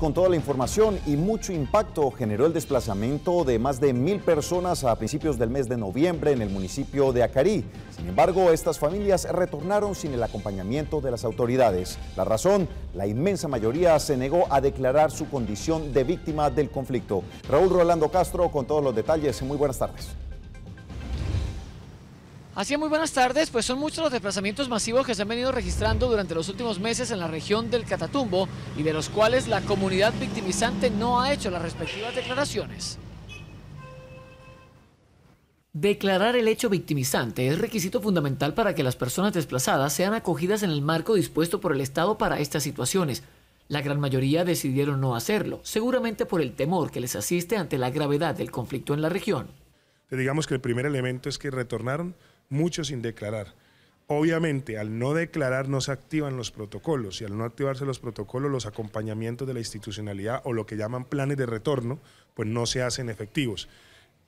con toda la información y mucho impacto generó el desplazamiento de más de mil personas a principios del mes de noviembre en el municipio de Acarí. Sin embargo, estas familias retornaron sin el acompañamiento de las autoridades. La razón, la inmensa mayoría se negó a declarar su condición de víctima del conflicto. Raúl Rolando Castro con todos los detalles. Muy buenas tardes. Así muy buenas tardes, pues son muchos los desplazamientos masivos que se han venido registrando durante los últimos meses en la región del Catatumbo y de los cuales la comunidad victimizante no ha hecho las respectivas declaraciones. Declarar el hecho victimizante es requisito fundamental para que las personas desplazadas sean acogidas en el marco dispuesto por el Estado para estas situaciones. La gran mayoría decidieron no hacerlo, seguramente por el temor que les asiste ante la gravedad del conflicto en la región. Digamos que el primer elemento es que retornaron muchos sin declarar. Obviamente, al no declarar no se activan los protocolos y al no activarse los protocolos, los acompañamientos de la institucionalidad o lo que llaman planes de retorno, pues no se hacen efectivos.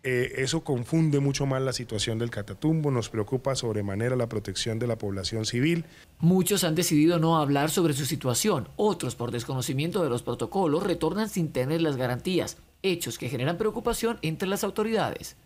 Eh, eso confunde mucho más la situación del Catatumbo, nos preocupa sobremanera la protección de la población civil. Muchos han decidido no hablar sobre su situación, otros por desconocimiento de los protocolos retornan sin tener las garantías, hechos que generan preocupación entre las autoridades.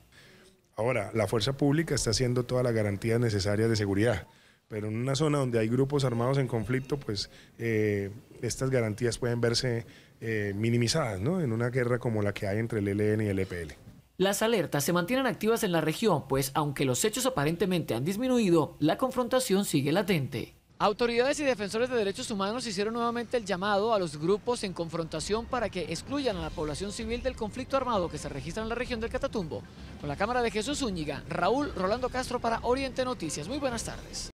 Ahora, la fuerza pública está haciendo todas las garantías necesarias de seguridad, pero en una zona donde hay grupos armados en conflicto, pues eh, estas garantías pueden verse eh, minimizadas, ¿no? En una guerra como la que hay entre el ELN y el EPL. Las alertas se mantienen activas en la región, pues aunque los hechos aparentemente han disminuido, la confrontación sigue latente. Autoridades y defensores de derechos humanos hicieron nuevamente el llamado a los grupos en confrontación para que excluyan a la población civil del conflicto armado que se registra en la región del Catatumbo. Con la cámara de Jesús Úñiga, Raúl Rolando Castro para Oriente Noticias. Muy buenas tardes.